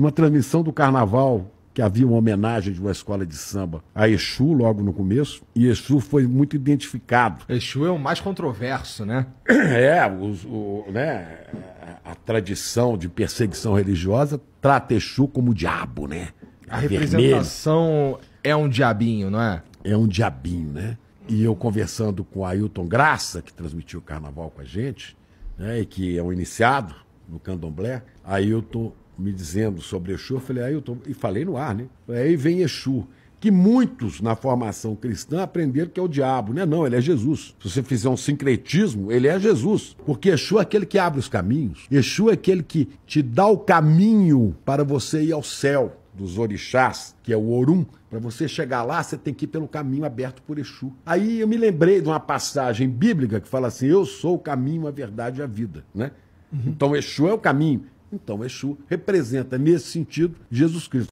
numa transmissão do carnaval que havia uma homenagem de uma escola de samba a Exu logo no começo, e Exu foi muito identificado. Exu é o mais controverso, né? É, o, o né, a tradição de perseguição religiosa trata Exu como o diabo, né? A, a representação vermelho. é um diabinho, não é? É um diabinho, né? E eu conversando com Ailton Graça, que transmitiu o carnaval com a gente, né, e que é um iniciado no candomblé, Ailton me dizendo sobre Exu, eu falei, aí eu tô... e falei no ar, né? Aí vem Exu, que muitos na formação cristã aprenderam que é o diabo, né? Não, ele é Jesus. Se você fizer um sincretismo, ele é Jesus. Porque Exu é aquele que abre os caminhos. Exu é aquele que te dá o caminho para você ir ao céu dos orixás, que é o Orum, para você chegar lá, você tem que ir pelo caminho aberto por Exu. Aí eu me lembrei de uma passagem bíblica que fala assim: "Eu sou o caminho, a verdade e a vida", né? Uhum. Então Exu é o caminho. Então, Exu representa, nesse sentido, Jesus Cristo.